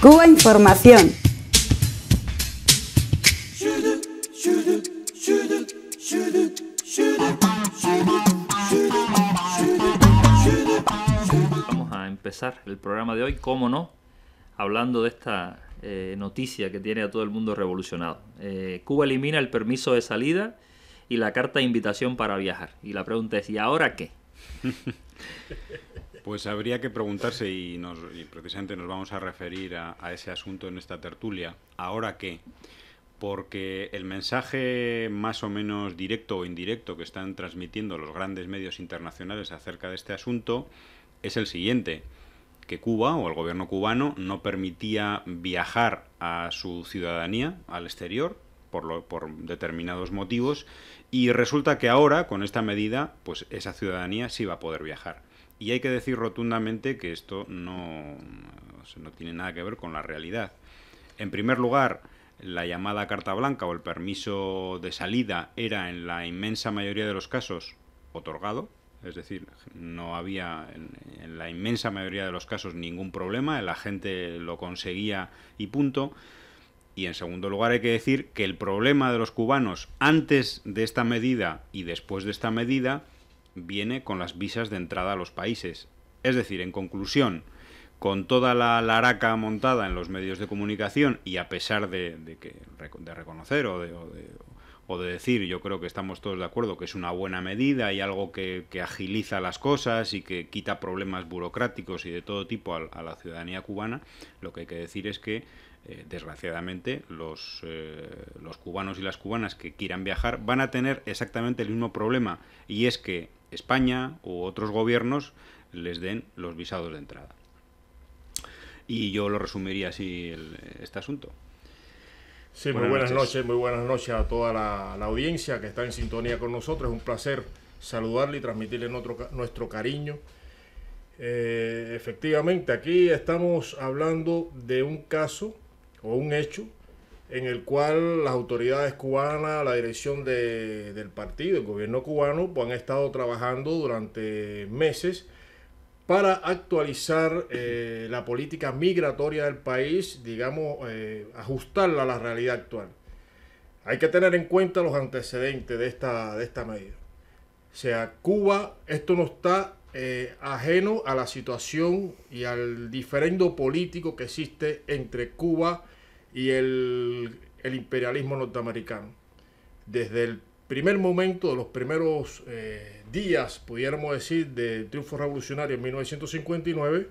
Cuba Información. Vamos a empezar el programa de hoy, cómo no, hablando de esta eh, noticia que tiene a todo el mundo revolucionado. Eh, Cuba elimina el permiso de salida y la carta de invitación para viajar. Y la pregunta es, ¿y ahora qué? Pues habría que preguntarse, y, nos, precisamente nos vamos a referir a, ese asunto en esta tertulia, ahora qué, porque el mensaje más o menos directo o indirecto que están transmitiendo los grandes medios internacionales acerca de este asunto es el siguiente, que Cuba o el gobierno cubano no permitía viajar a su ciudadanía al exterior, por, lo, por, determinados motivos y resulta que ahora con esta medida pues esa ciudadanía sí va a poder viajar. Y hay que decir rotundamente que esto no, no tiene nada que ver con la realidad. En primer lugar, la llamada carta blanca o el permiso de salida era en la inmensa mayoría de los casos otorgado, es decir, no había en, la inmensa mayoría de los casos ningún problema, la gente lo conseguía y punto. Y en segundo lugar hay que decir que el problema de los cubanos antes de esta medida y después de esta medida viene con las visas de entrada a los países. Es decir, en conclusión, con toda la laraca montada en los medios de comunicación y a pesar de, que, de reconocer o de, o, de, decir, yo creo que estamos todos de acuerdo que es una buena medida y algo que, agiliza las cosas y que quita problemas burocráticos y de todo tipo a, la ciudadanía cubana, lo que hay que decir es que eh, desgraciadamente los, eh, los cubanos y las cubanas que quieran viajar van a tener exactamente el mismo problema y es que España u otros gobiernos les den los visados de entrada. Y yo lo resumiría así este asunto. Sí, muy buenas noches. muy buenas noches a toda la, audiencia que está en sintonía con nosotros. Es un placer saludarle y transmitirle nuestro, nuestro cariño. Eh, efectivamente, aquí estamos hablando de un caso o un hecho en el cual las autoridades cubanas, la dirección del partido, el gobierno cubano, pues, han estado trabajando durante meses para actualizar eh, la política migratoria del país, digamos, eh, ajustarla a la realidad actual. Hay que tener en cuenta los antecedentes de esta, de esta medida. O sea, Cuba, esto no está eh, ajeno a la situación y al diferendo político que existe entre Cuba y y el, imperialismo norteamericano. Desde el primer momento, de los primeros eh, días, pudiéramos decir, del triunfo revolucionario en 1959,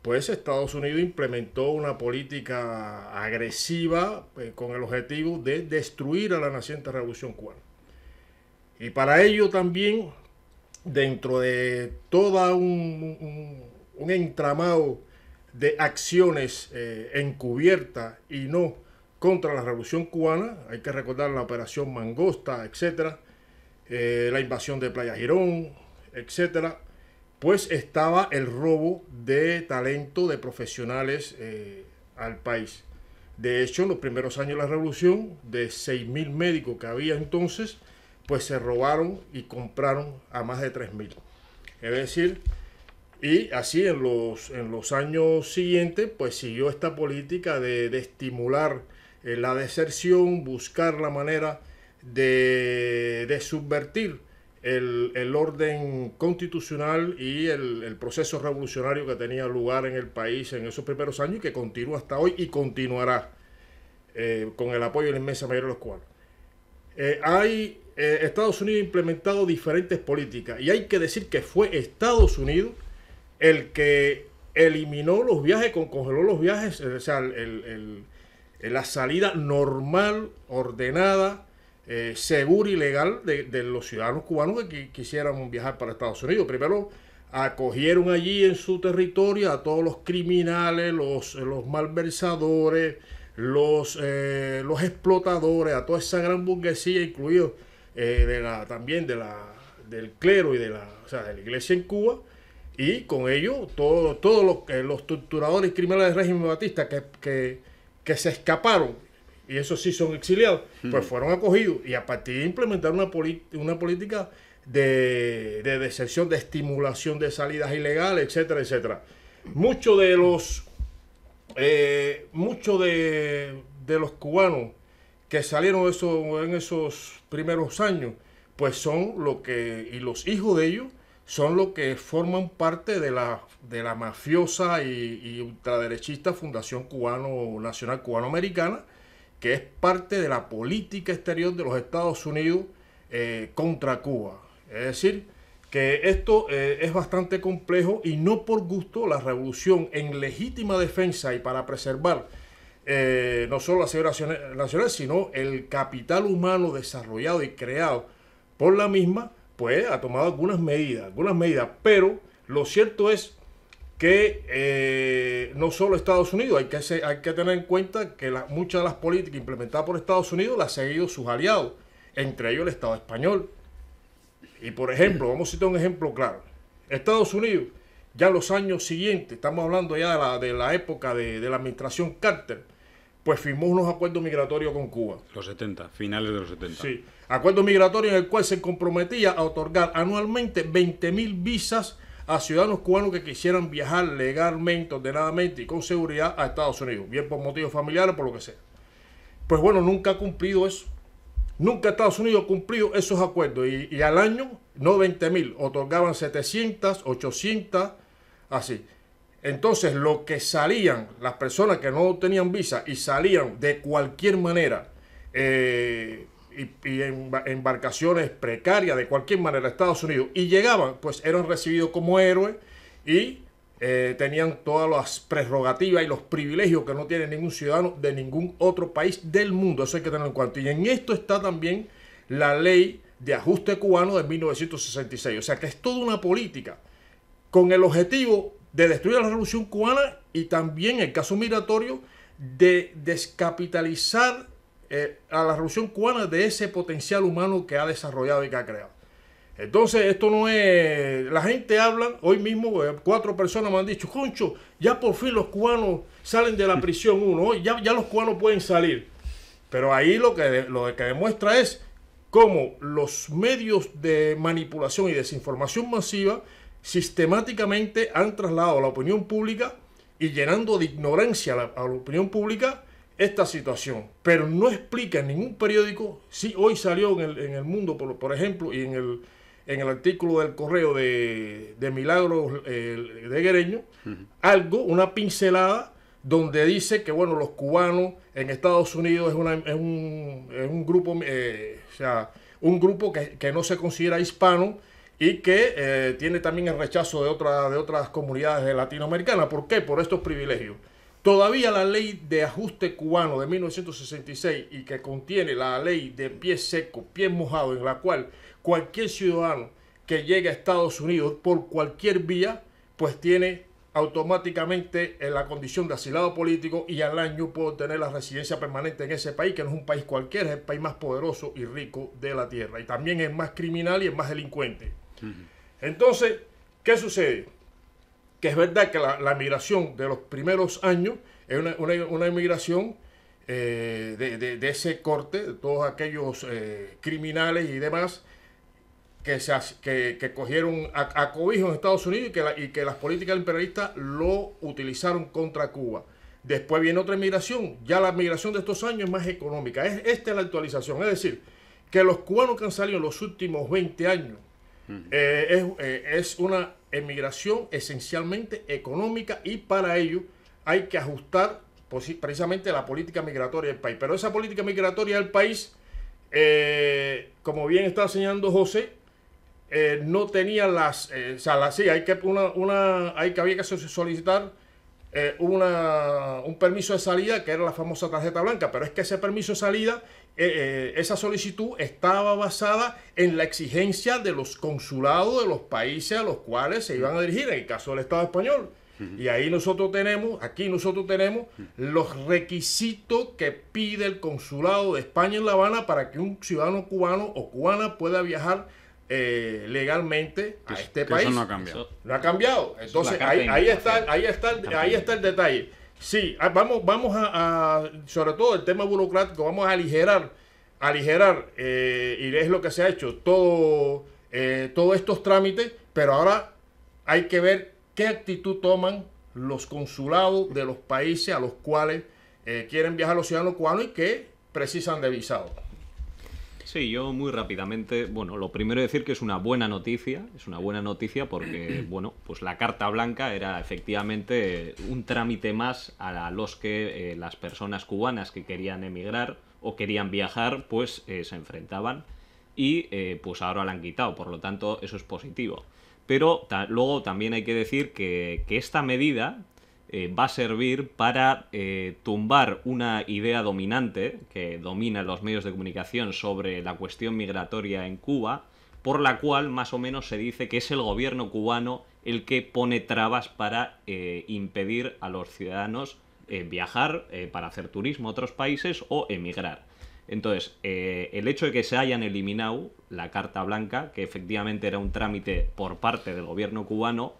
pues Estados Unidos implementó una política agresiva eh, con el objetivo de destruir a la naciente revolución cubana. Y para ello también, dentro de todo un entramado de acciones eh, encubiertas y no contra la revolución cubana. Hay que recordar la operación Mangosta, etcétera, eh, la invasión de Playa Girón, etcétera. Pues estaba el robo de talento de profesionales eh, al país. De hecho, en los primeros años de la revolución, de 6.000 médicos que había entonces, pues se robaron y compraron a más de 3.000. Es decir, y así en los, en los años siguientes, pues siguió esta política de, estimular eh, la deserción, buscar la manera de, subvertir el, orden constitucional y el, proceso revolucionario que tenía lugar en el país en esos primeros años y que continúa hasta hoy y continuará eh, con el apoyo de la inmensa mayoría de los cuales. Eh, hay Estados Unidos ha implementado diferentes políticas y hay que decir que fue Estados Unidos el que eliminó los viajes, congeló los viajes, eh, o sea, eh, la salida normal, ordenada, eh, segura y legal de, los ciudadanos cubanos que quisieran viajar para Estados Unidos. Primero, acogieron allí en su territorio a todos los criminales, los, los malversadores, los, los explotadores, a toda esa gran burguesía, incluido de la, también de la, del clero y de la, de la iglesia en Cuba, y con ello, todos todo los, los torturadores criminales del régimen batista que, que, se escaparon, y esos sí son exiliados, pues fueron acogidos y a partir de implementar una, una política de, de deserción, de estimulación de salidas ilegales, etcétera, etcétera. Muchos de los eh, muchos de, de, los cubanos que salieron eso, en esos primeros años, pues son lo que, y los hijos de ellos, son los que forman parte de la, de la mafiosa y, ultraderechista Fundación Cubano Nacional Cubano-Americana, que es parte de la política exterior de los Estados Unidos eh, contra Cuba. Es decir, que esto eh, es bastante complejo y no por gusto la revolución en legítima defensa y para preservar eh, no solo la seguridad nacional, sino el capital humano desarrollado y creado por la misma, pues ha tomado algunas medidas, algunas medidas, pero lo cierto es que eh, no solo Estados Unidos, hay que, hay que tener en cuenta que muchas de las políticas implementadas por Estados Unidos las han seguido sus aliados, entre ellos el Estado español. Y por ejemplo, vamos a citar un ejemplo claro. Estados Unidos, ya en los años siguientes, estamos hablando ya de la, época de la administración Carter, pues firmó unos acuerdos migratorios con Cuba. Los 70, finales de los 70. Sí, acuerdo migratorio en el cual se comprometía a otorgar anualmente 20.000 visas a ciudadanos cubanos que quisieran viajar legalmente, ordenadamente y con seguridad a Estados Unidos, bien por motivos familiares, por lo que sea. Pues bueno, nunca ha cumplido eso. Nunca Estados Unidos ha cumplido esos acuerdos y, y al año, no 20.000, otorgaban 700, 800, así. Entonces, lo que salían, las personas que no tenían visa y salían de cualquier manera, eh, y, en embarcaciones precarias de cualquier manera a Estados Unidos, y llegaban, pues eran recibidos como héroes y eh, tenían todas las prerrogativas y los privilegios que no tiene ningún ciudadano de ningún otro país del mundo. Eso hay que tenerlo en cuenta. Y en esto está también la ley de ajuste cubano de 1966. O sea que es toda una política con el objetivo de destruir la revolución cubana y también el caso migratorio de descapitalizar eh, a la revolución cubana de ese potencial humano que ha desarrollado y que ha creado. Entonces, esto no es. La gente habla, hoy mismo eh, cuatro personas me han dicho, Concho, ya por fin los cubanos salen de la prisión uno, ya, ya los cubanos pueden salir. Pero ahí lo que, lo que demuestra es cómo los medios de manipulación y desinformación masiva sistemáticamente han trasladado a la opinión pública y llenando de ignorancia a la, opinión pública esta situación. Pero no explica en ningún periódico, si hoy salió en el, en el mundo, por, por, ejemplo, y en el, en el artículo del correo de, de Milagros de Guereño, algo, una pincelada donde dice que bueno los cubanos en Estados Unidos es, una, es, un, es un, grupo eh, sea, un grupo que, que, no se considera hispano y que eh, tiene también el rechazo de, otra, de otras comunidades latinoamericanas. ¿Por qué? Por estos privilegios. Todavía la ley de ajuste cubano de 1966 y que contiene la ley de pie seco, pie mojado, en la cual cualquier ciudadano que llegue a Estados Unidos por cualquier vía, pues tiene automáticamente en eh, la condición de asilado político y al año puede tener la residencia permanente en ese país, que no es un país cualquiera, es el país más poderoso y rico de la tierra. Y también es más criminal y es más delincuente. Entonces, ¿qué sucede? Que es verdad que la, migración de los primeros años es una, una, migración eh, de, ese corte, de todos aquellos eh, criminales y demás que, se, que, cogieron a, cobijo en Estados Unidos y que, las políticas imperialistas lo utilizaron contra Cuba. Después viene otra migración, ya la migración de estos años es más económica. Es, esta es la actualización, es decir, que los cubanos que han salido en los últimos 20 años eh, eh, es, una emigración esencialmente económica y para ello hay que ajustar precisamente la política migratoria del país. Pero esa política migratoria del país, eh, como bien estaba señalando José, no tenía las, o sea, sí, hay que una, hay que había que solicitar una, un permiso de salida que era la famosa tarjeta blanca, pero es que ese permiso de salida eh, eh, esa solicitud estaba basada en la exigencia de los consulados de los países a los cuales se iban a dirigir, en el caso del Estado español. Y ahí nosotros tenemos, aquí nosotros tenemos los requisitos que pide el consulado de España en La Habana para que un ciudadano cubano o cubana pueda viajar eh, legalmente a este país. Eso no ha cambiado. no ha cambiado. Entonces ahí, ahí, está, ahí, está, ahí está el detalle Sí, ah, vamos, vamos a, sobre todo el tema burocrático, vamos a aligerar, aligerar, eh, y es lo que se ha hecho, todo, eh, todos estos trámites, pero ahora hay que ver qué actitud toman los consulados de los países a los cuales eh, quieren viajar los ciudadanos cubanos y que precisan de visado. Sí, yo muy rápidamente, bueno, lo primero es decir que es una buena noticia, es una buena noticia porque, bueno, pues la Carta Blanca era efectivamente un trámite más a los que eh, las personas cubanas que querían emigrar o querían viajar, pues eh, se enfrentaban y eh, pues ahora la han quitado, por lo tanto eso es positivo. Pero luego también hay que decir que, que esta medida eh, va a servir para eh, tumbar una idea dominante que domina los medios de comunicación sobre la cuestión migratoria en Cuba, por la cual más o menos se dice que es el gobierno cubano el que pone trabas para eh, impedir a los ciudadanos viajar para hacer turismo a otros países o emigrar. Entonces, el hecho de que se hayan eliminado la Carta Blanca, que efectivamente era un trámite por parte del gobierno cubano,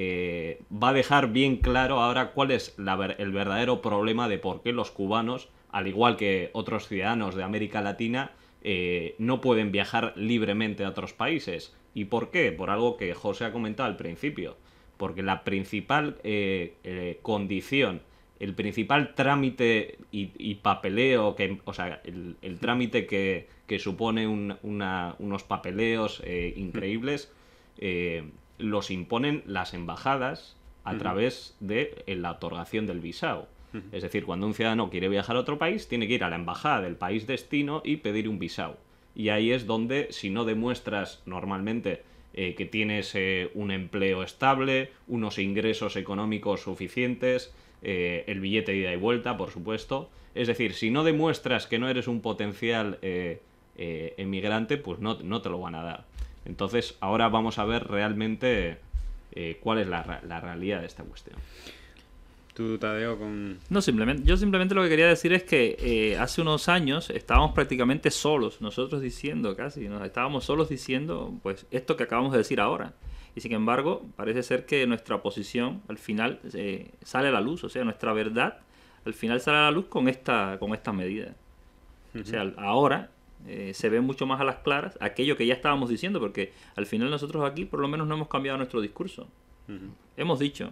eh, va a dejar bien claro ahora cuál es la, el verdadero problema de por qué los cubanos, al igual que otros ciudadanos de América Latina, eh, no pueden viajar libremente a otros países. ¿Y por qué? Por algo que José ha comentado al principio. Porque la principal eh, condición, el principal trámite y, papeleo, que, o sea, el, trámite que, supone unos papeleos increíbles, los imponen las embajadas a través de eh, la otorgación del visado. Es decir, cuando un ciudadano quiere viajar a otro país, tiene que ir a la embajada del país destino y pedir un visado. Y ahí es donde, si no demuestras normalmente eh, que tienes eh, un empleo estable, unos ingresos económicos suficientes, el billete de ida y vuelta, por supuesto. Es decir, si no demuestras que no eres un potencial emigrante, pues no te lo van a dar. Entonces, ahora vamos a ver realmente eh, cuál es la, realidad de esta cuestión. Tú, Tadeo, con... No, simplemente, yo simplemente lo que quería decir es que eh, hace unos años estábamos prácticamente solos, nosotros diciendo casi, nos estábamos solos diciendo pues esto que acabamos de decir ahora. Y sin embargo, parece ser que nuestra posición al final eh, sale a la luz, o sea, nuestra verdad al final sale a la luz con esta con esta medida. O sea, ahora eh, se ve mucho más a las claras aquello que ya estábamos diciendo, porque al final nosotros aquí por lo menos no hemos cambiado nuestro discurso. Hemos dicho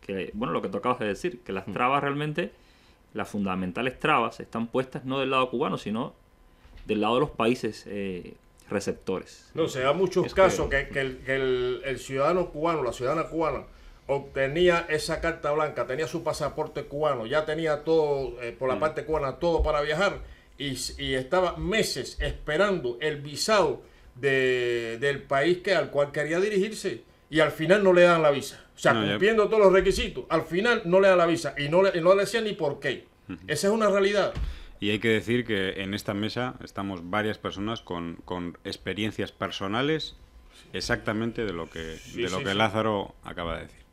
que, bueno, lo que acabas de decir, que las mm. trabas realmente, las fundamentales trabas están puestas no del lado cubano, sino del lado de los países eh, receptores. No, se da muchos casos que, el, ciudadano cubano, la ciudadana cubana, obtenía esa carta blanca, tenía su pasaporte cubano, ya tenía todo, eh, por la mm. parte cubana, todo para viajar, y, estaba meses esperando el visado de, del país que, al cual quería dirigirse y al final no le dan la visa. O sea, cumpliendo todos los requisitos, al final no le dan la visa y no le, no le decían ni por qué. Esa es una realidad. Y hay que decir que en esta mesa estamos varias personas con, experiencias personales exactamente de lo que, de lo que Lázaro acaba de decir.